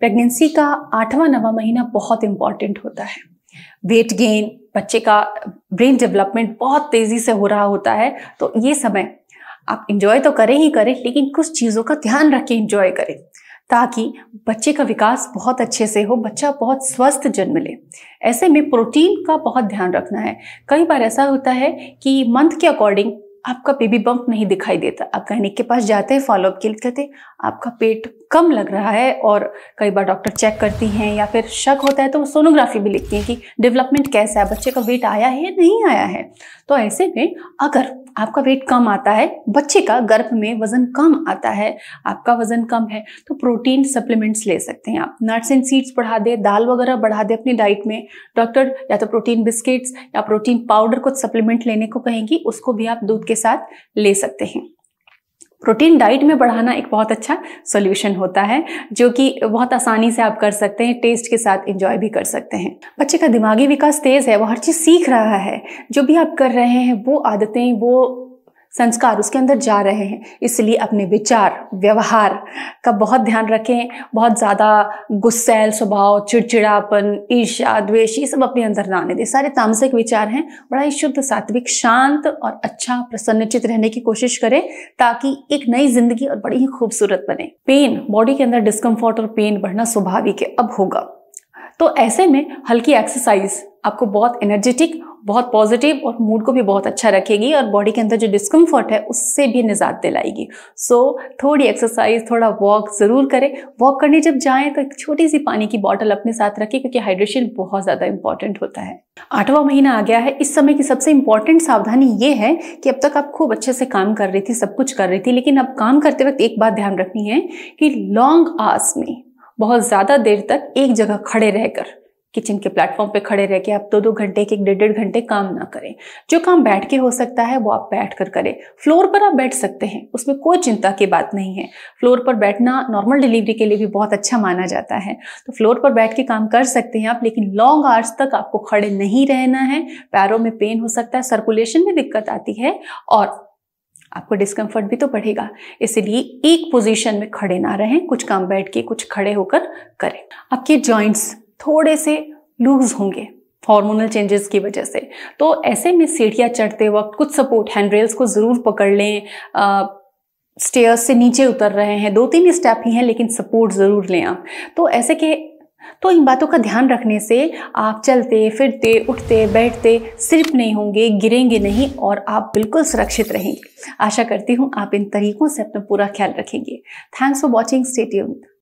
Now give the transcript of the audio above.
pregnancy का आठवां नवा महीना बहुत इंपॉर्टेंट होता है वेट गेन बच्चे का ब्रेन डेवलपमेंट बहुत तेजी से हो रहा होता है तो ये समय आप इंजॉय तो करें ही करें लेकिन कुछ चीज़ों का ध्यान रखें इंजॉय करें ताकि बच्चे का विकास बहुत अच्छे से हो बच्चा बहुत स्वस्थ जन्म ले ऐसे में प्रोटीन का बहुत ध्यान रखना है कई बार ऐसा होता है कि मंथ के अकॉर्डिंग आपका बेबी बम्प नहीं दिखाई देता आप गायनिक के पास जाते हैं फॉलोअप के लिए कहते आपका पेट कम लग रहा है और कई बार डॉक्टर चेक करती हैं या फिर शक होता है तो वो सोनोग्राफी भी लिखती हैं कि डेवलपमेंट कैसा है बच्चे का वेट आया है या नहीं आया है तो ऐसे में अगर आपका वेट कम आता है बच्चे का गर्भ में वजन कम आता है आपका वजन कम है तो प्रोटीन सप्लीमेंट्स ले सकते हैं आप नट्स एंड सीड्स बढ़ा दें दाल वगैरह बढ़ा दें अपनी डाइट में डॉक्टर या तो प्रोटीन बिस्किट्स या प्रोटीन पाउडर कुछ सप्लीमेंट लेने को कहेंगी उसको भी आप दूध के साथ ले सकते हैं प्रोटीन डाइट में बढ़ाना एक बहुत अच्छा सॉल्यूशन होता है जो कि बहुत आसानी से आप कर सकते हैं टेस्ट के साथ एंजॉय भी कर सकते हैं बच्चे का दिमागी विकास तेज़ है वो हर चीज़ सीख रहा है जो भी आप कर रहे हैं वो आदतें वो संस्कार उसके अंदर जा रहे हैं इसलिए अपने विचार व्यवहार का बहुत ध्यान रखें बहुत ज़्यादा गुस्सैल स्वभाव चिड़चिड़ापन ईर्षा द्वेष ये सब अपने अंदर ना आने दें सारे तामसिक विचार हैं बड़ा ही शुद्ध सात्विक शांत और अच्छा प्रसन्नचित रहने की कोशिश करें ताकि एक नई जिंदगी और बड़ी ही खूबसूरत बने पेन बॉडी के अंदर डिस्कम्फर्ट और पेन बढ़ना स्वाभाविक है अब होगा तो ऐसे में हल्की एक्सरसाइज आपको बहुत एनर्जेटिक बहुत पॉजिटिव और मूड को भी बहुत अच्छा रखेगी और बॉडी के अंदर जो डिस्कम्फर्ट है उससे भी निजात दिलाएगी सो so, थोड़ी एक्सरसाइज थोड़ा वॉक ज़रूर करें वॉक करने जब जाएँ तो एक छोटी सी पानी की बॉटल अपने साथ रखें क्योंकि हाइड्रेशन बहुत ज़्यादा इंपॉर्टेंट होता है आठवां महीना आ गया है इस समय की सबसे इंपॉर्टेंट सावधानी ये है कि अब तक आप खूब अच्छे से काम कर रही थी सब कुछ कर रही थी लेकिन अब काम करते वक्त एक बात ध्यान रखनी है कि लॉन्ग आस में बहुत ज़्यादा देर तक एक जगह खड़े रहकर किचन के प्लेटफॉर्म पे खड़े रह के आप दो दो घंटे के डेढ़ डेढ़ घंटे काम ना करें जो काम बैठ के हो सकता है वो आप बैठ कर करें फ्लोर पर आप बैठ सकते हैं उसमें कोई चिंता की बात नहीं है फ्लोर पर बैठना नॉर्मल डिलीवरी के लिए भी बहुत अच्छा माना जाता है तो फ्लोर पर बैठ के काम कर सकते हैं आप लेकिन लॉन्ग आवर्स तक आपको खड़े नहीं रहना है पैरों में पेन हो सकता है सर्कुलेशन में दिक्कत आती है और आपको डिस्कम्फर्ट भी तो बढ़ेगा इसलिए एक पोजीशन में खड़े ना रहें कुछ काम बैठ के कुछ खड़े होकर करें आपके जॉइंट्स थोड़े से लूज होंगे हॉर्मोनल चेंजेस की वजह से तो ऐसे में सीढ़ियाँ चढ़ते वक्त कुछ सपोर्ट हैंड रेल्स को ज़रूर पकड़ लें स्टेयर्स से नीचे उतर रहे हैं दो तीन स्टेप ही हैं लेकिन सपोर्ट ज़रूर लें आप तो ऐसे के तो इन बातों का ध्यान रखने से आप चलते फिरते उठते बैठते स्लिप नहीं होंगे गिरेंगे नहीं और आप बिल्कुल सुरक्षित रहेंगे आशा करती हूँ आप इन तरीकों से अपना पूरा ख्याल रखेंगे थैंक्स फॉर वॉचिंग स्टेट